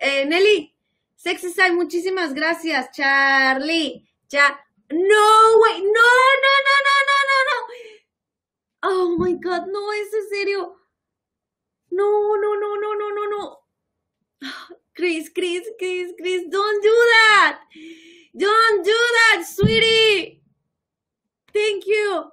Eh, Nelly. Sexy muchísimas gracias, Charlie. Ya. No, güey. No, no, no, no, no, no, no. Oh my God, no, es en serio. No, no, no, no, no, no, no. Chris, Chris, Chris, Chris, don't do that. Don't do that, sweetie. Thank you.